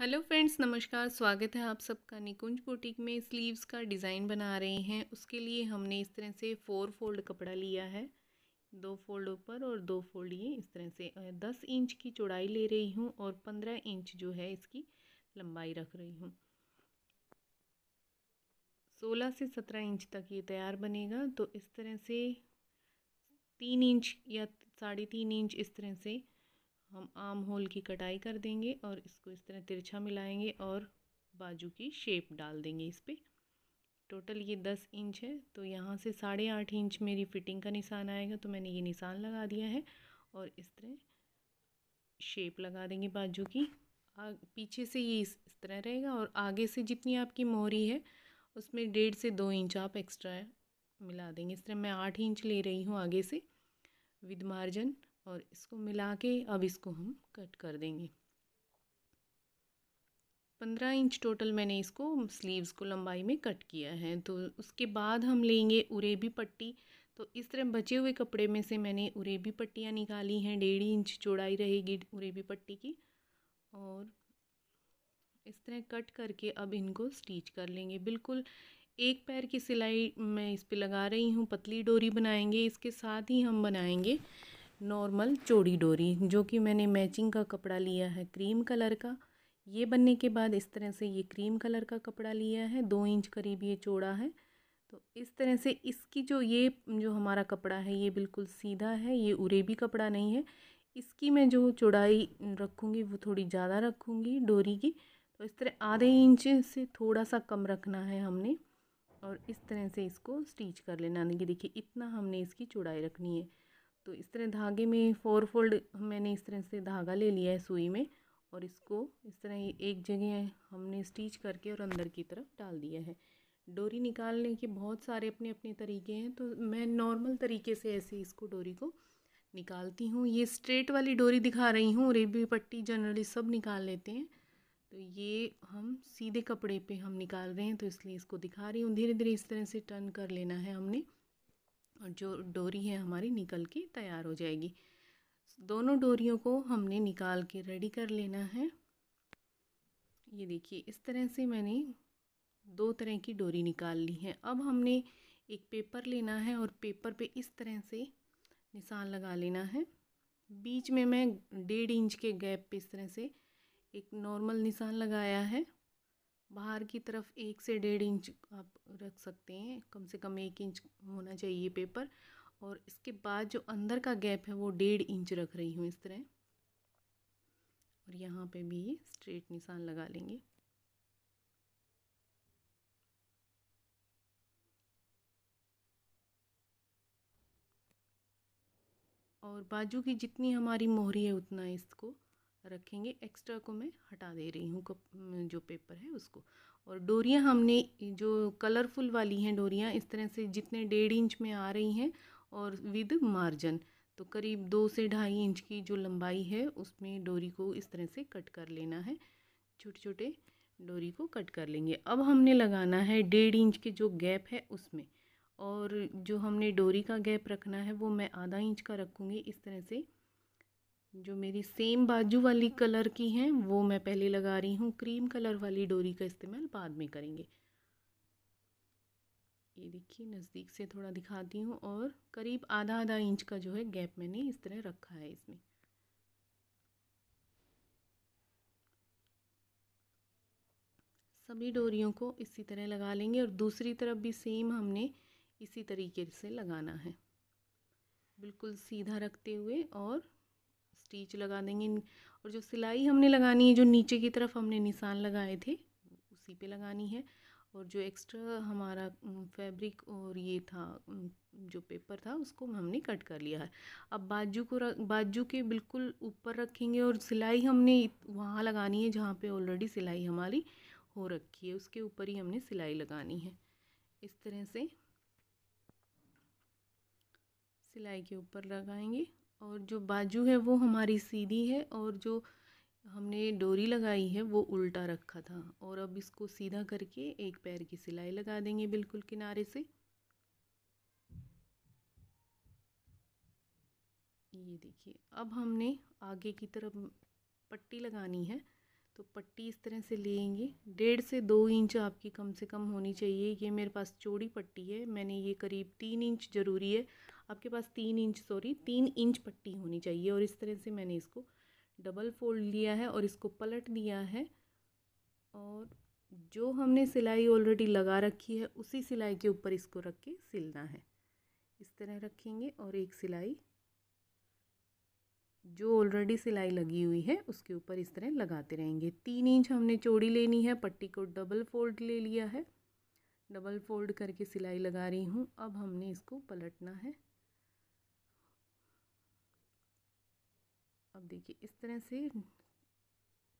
hello friends नमस्कार स्वागत है आप सबका निकुंज बुटीक में स्लीव्स का डिज़ाइन बना रहे हैं उसके लिए हमने इस तरह से फोर फोल्ड कपड़ा लिया है दो फोल्ड ऊपर और दो फोल्ड ये इस तरह से दस इंच की चौड़ाई ले रही हूँ और पंद्रह इंच जो है इसकी लंबाई रख रही हूँ सोलह से सत्रह इंच तक ये तैयार बनेगा तो इस तरह से तीन इंच या साढ़े तीन इंच इस तरह से हम आम होल की कटाई कर देंगे और इसको इस तरह तिरछा मिलाएंगे और बाजू की शेप डाल देंगे इस पर टोटल ये दस इंच है तो यहाँ से साढ़े आठ इंच मेरी फिटिंग का निशान आएगा तो मैंने ये निशान लगा दिया है और इस तरह शेप लगा देंगे बाजू की आ पीछे से ये इस तरह रहेगा और आगे से जितनी आपकी मोहरी है उसमें डेढ़ से दो इंच आप एक्स्ट्रा मिला देंगे इस तरह मैं आठ इंच ले रही हूँ आगे से विद मार्जिन और इसको मिला के अब इसको हम कट कर देंगे पंद्रह इंच टोटल मैंने इसको स्लीव्स को लंबाई में कट किया है तो उसके बाद हम लेंगे उरेबी पट्टी तो इस तरह बचे हुए कपड़े में से मैंने उरेबी पट्टियाँ निकाली हैं डेढ़ इंच चौड़ाई रहेगी उरेबी पट्टी की और इस तरह कट करके अब इनको स्टिच कर लेंगे बिल्कुल एक पैर की सिलाई मैं इस पर लगा रही हूँ पतली डोरी बनाएंगे इसके साथ ही हम बनाएंगे नॉर्मल चौड़ी डोरी जो कि मैंने मैचिंग का कपड़ा लिया है क्रीम कलर का ये बनने के बाद इस तरह से ये क्रीम कलर का कपड़ा लिया है दो इंच करीब ये चौड़ा है तो इस तरह से इसकी जो ये जो हमारा कपड़ा है ये बिल्कुल सीधा है ये उरेबी कपड़ा नहीं है इसकी मैं जो चौड़ाई रखूँगी वो थोड़ी ज़्यादा रखूँगी डोरी की तो इस तरह आधे इंच से थोड़ा सा कम रखना है हमने और इस तरह से इसको स्टिच कर लेना ये देखिए इतना हमने इसकी चौड़ाई रखनी है तो इस तरह धागे में फोर फोल्ड मैंने इस तरह से धागा ले लिया है सुई में और इसको इस तरह एक जगह हमने स्टिच करके और अंदर की तरफ डाल दिया है डोरी निकालने के बहुत सारे अपने अपने तरीके हैं तो मैं नॉर्मल तरीके से ऐसे इसको डोरी को निकालती हूँ ये स्ट्रेट वाली डोरी दिखा रही हूँ रेबी पट्टी जनरली सब निकाल लेते हैं तो ये हम सीधे कपड़े पे हम निकाल रहे हैं तो इसलिए इसको दिखा रही हूँ धीरे धीरे इस तरह से टर्न कर लेना है हमने और जो डोरी है हमारी निकल के तैयार हो जाएगी दोनों डोरियों को हमने निकाल के रेडी कर लेना है ये देखिए इस तरह से मैंने दो तरह की डोरी निकाल ली है अब हमने एक पेपर लेना है और पेपर पे इस तरह से निशान लगा लेना है बीच में मैं डेढ़ इंच के गैप पे इस तरह से एक नॉर्मल निशान लगाया है बाहर की तरफ एक से डेढ़ इंच आप रख सकते हैं कम से कम एक इंच होना चाहिए पेपर और इसके बाद जो अंदर का गैप है वो डेढ़ इंच रख रही हूँ इस तरह और यहाँ पे भी स्ट्रेट निशान लगा लेंगे और बाजू की जितनी हमारी मोहरी है उतना इसको रखेंगे एक्स्ट्रा को मैं हटा दे रही हूँ जो पेपर है उसको और डोरियाँ हमने जो कलरफुल वाली हैं डोरियाँ इस तरह से जितने डेढ़ इंच में आ रही हैं और विद मार्जन तो करीब दो से ढाई इंच की जो लंबाई है उसमें डोरी को इस तरह से कट कर लेना है छोटे छोटे डोरी को कट कर लेंगे अब हमने लगाना है डेढ़ इंच के जो गैप है उसमें और जो हमने डोरी का गैप रखना है वो मैं आधा इंच का रखूँगी इस तरह से जो मेरी सेम बाजू वाली कलर की हैं वो मैं पहले लगा रही हूँ क्रीम कलर वाली डोरी का इस्तेमाल बाद में करेंगे ये देखिए नज़दीक से थोड़ा दिखाती हूँ और करीब आधा आधा इंच का जो है गैप मैंने इस तरह रखा है इसमें सभी डोरियों को इसी तरह लगा लेंगे और दूसरी तरफ भी सेम हमने इसी तरीके से लगाना है बिल्कुल सीधा रखते हुए और स्टीच लगा देंगे और जो सिलाई हमने लगानी है जो नीचे की तरफ हमने निशान लगाए थे उसी पे लगानी है और जो एक्स्ट्रा हमारा फैब्रिक और ये था जो पेपर था उसको हमने कट कर लिया है अब बाजू को रख बाजू के बिल्कुल ऊपर रखेंगे और सिलाई हमने वहाँ लगानी है जहाँ पे ऑलरेडी सिलाई हमारी हो रखी है उसके ऊपर ही हमने सिलाई लगानी है इस तरह से सिलाई के ऊपर लगाएंगे और जो बाजू है वो हमारी सीधी है और जो हमने डोरी लगाई है वो उल्टा रखा था और अब इसको सीधा करके एक पैर की सिलाई लगा देंगे बिल्कुल किनारे से ये देखिए अब हमने आगे की तरफ पट्टी लगानी है तो पट्टी इस तरह से लेंगे डेढ़ से दो इंच आपकी कम से कम होनी चाहिए ये मेरे पास चौड़ी पट्टी है मैंने ये करीब तीन इंच ज़रूरी है आपके पास तीन इंच सॉरी तीन इंच पट्टी होनी चाहिए और इस तरह से मैंने इसको डबल फोल्ड लिया है और इसको पलट दिया है और जो हमने सिलाई ऑलरेडी लगा रखी है उसी सिलाई के ऊपर इसको रख के सिलना है इस तरह रखेंगे और एक सिलाई जो ऑलरेडी सिलाई लगी हुई है उसके ऊपर इस तरह लगाते रहेंगे तीन इंच हमने चौड़ी लेनी है पट्टी को डबल फोल्ड ले लिया है डबल फोल्ड करके सिलाई लगा रही हूँ अब हमने इसको पलटना है अब देखिए इस तरह से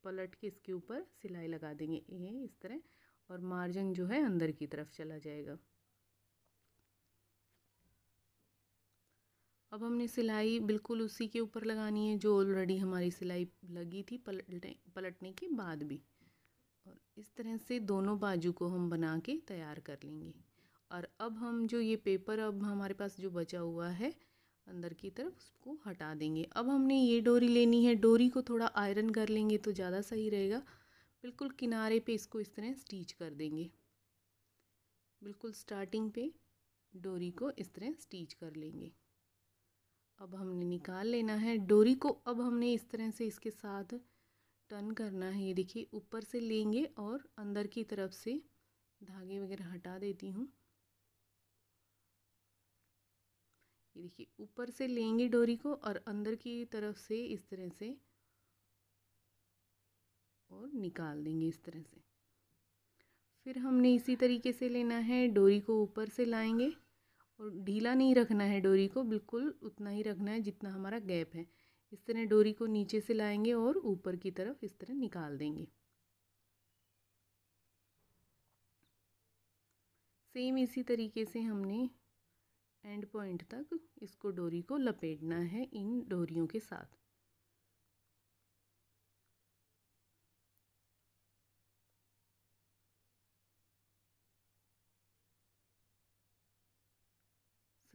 पलट के इसके ऊपर सिलाई लगा देंगे ये इस तरह और मार्जिन जो है अंदर की तरफ चला जाएगा अब हमने सिलाई बिल्कुल उसी के ऊपर लगानी है जो ऑलरेडी हमारी सिलाई लगी थी पलटने पलटने के बाद भी और इस तरह से दोनों बाजू को हम बना के तैयार कर लेंगे और अब हम जो ये पेपर अब हमारे पास जो बचा हुआ है अंदर की तरफ उसको हटा देंगे अब हमने ये डोरी लेनी है डोरी को थोड़ा आयरन कर लेंगे तो ज़्यादा सही रहेगा बिल्कुल किनारे पे इसको इस तरह स्टिच कर देंगे बिल्कुल स्टार्टिंग पे डोरी को इस तरह स्टिच कर लेंगे अब हमने निकाल लेना है डोरी को अब हमने इस तरह से इसके साथ टर्न करना है ये देखिए ऊपर से लेंगे और अंदर की तरफ से धागे वगैरह हटा देती हूँ ये देखिए ऊपर से लेंगे डोरी को और अंदर की तरफ से इस तरह से और निकाल देंगे इस तरह से फिर हमने इसी तरीके से लेना है डोरी को ऊपर से लाएंगे और ढीला नहीं रखना है डोरी को बिल्कुल उतना ही रखना है जितना हमारा गैप है इस तरह डोरी को नीचे से लाएंगे और ऊपर की तरफ इस तरह निकाल देंगे सेम इसी तरीके से हमने एंड पॉइंट तक इसको डोरी को लपेटना है इन डोरियों के साथ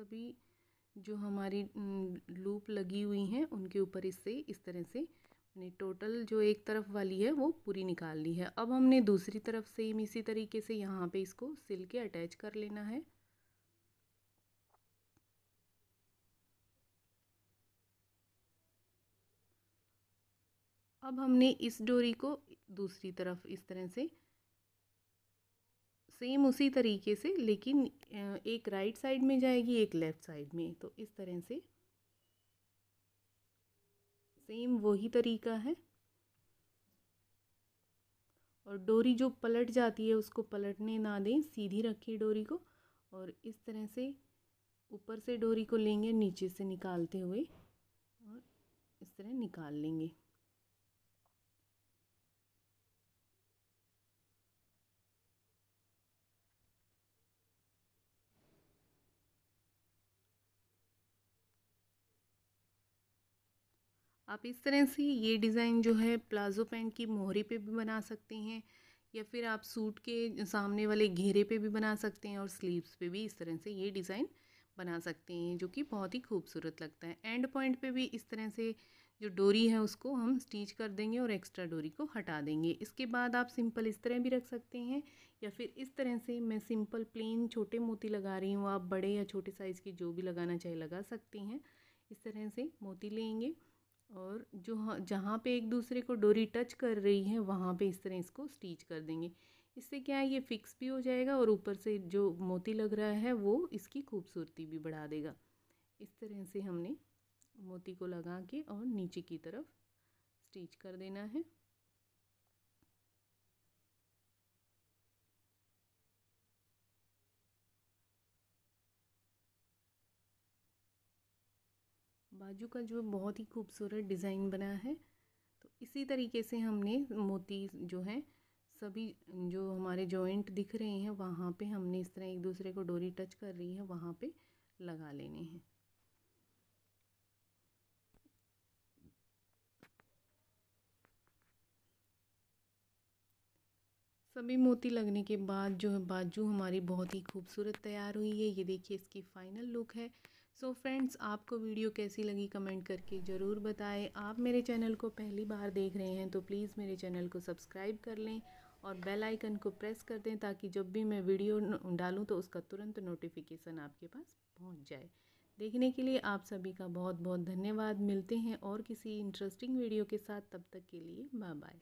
सभी जो हमारी लूप लगी हुई हैं उनके ऊपर इससे इस तरह से हमने टोटल जो एक तरफ वाली है वो पूरी निकाल ली है अब हमने दूसरी तरफ सेम इसी तरीके से यहाँ पे इसको सिल के अटैच कर लेना है अब हमने इस डोरी को दूसरी तरफ इस तरह से सेम उसी तरीके से लेकिन एक राइट साइड में जाएगी एक लेफ़्ट साइड में तो इस तरह से सेम वही तरीका है और डोरी जो पलट जाती है उसको पलटने ना दें सीधी रखें डोरी को और इस तरह से ऊपर से डोरी को लेंगे नीचे से निकालते हुए और इस तरह निकाल लेंगे आप इस तरह से ये डिज़ाइन जो है प्लाज़ो पैंट की मोहरी पे भी बना सकते हैं या फिर आप सूट के सामने वाले घेरे पे भी बना सकते हैं और स्लीव्स पे भी इस तरह से ये डिज़ाइन बना सकते हैं जो कि बहुत ही खूबसूरत लगता है एंड पॉइंट पे भी इस तरह से जो डोरी है उसको हम स्टिच कर देंगे और एक्स्ट्रा डोरी को हटा देंगे इसके बाद आप सिंपल इस तरह भी रख सकते हैं या फिर इस तरह से मैं सिंपल प्लेन छोटे मोती लगा रही हूँ आप बड़े या छोटे साइज़ के जो भी लगाना चाहे लगा सकते हैं इस तरह से मोती लेंगे और जो जहाँ पे एक दूसरे को डोरी टच कर रही है वहाँ पे इस तरह इसको स्टिच कर देंगे इससे क्या है ये फिक्स भी हो जाएगा और ऊपर से जो मोती लग रहा है वो इसकी खूबसूरती भी बढ़ा देगा इस तरह से हमने मोती को लगा के और नीचे की तरफ स्टिच कर देना है बाजू का जो बहुत ही खूबसूरत डिज़ाइन बना है तो इसी तरीके से हमने मोती जो है सभी जो हमारे जॉइंट दिख रहे हैं वहाँ पे हमने इस तरह एक दूसरे को डोरी टच कर रही है वहाँ पे लगा लेने हैं सभी मोती लगने के बाद जो है बाजू हमारी बहुत ही खूबसूरत तैयार हुई है ये देखिए इसकी फ़ाइनल लुक है सो so फ्रेंड्स आपको वीडियो कैसी लगी कमेंट करके ज़रूर बताएं आप मेरे चैनल को पहली बार देख रहे हैं तो प्लीज़ मेरे चैनल को सब्सक्राइब कर लें और बेल आइकन को प्रेस कर दें ताकि जब भी मैं वीडियो डालूं तो उसका तुरंत नोटिफिकेशन आपके पास पहुंच जाए देखने के लिए आप सभी का बहुत बहुत धन्यवाद मिलते हैं और किसी इंटरेस्टिंग वीडियो के साथ तब तक के लिए बाय बाय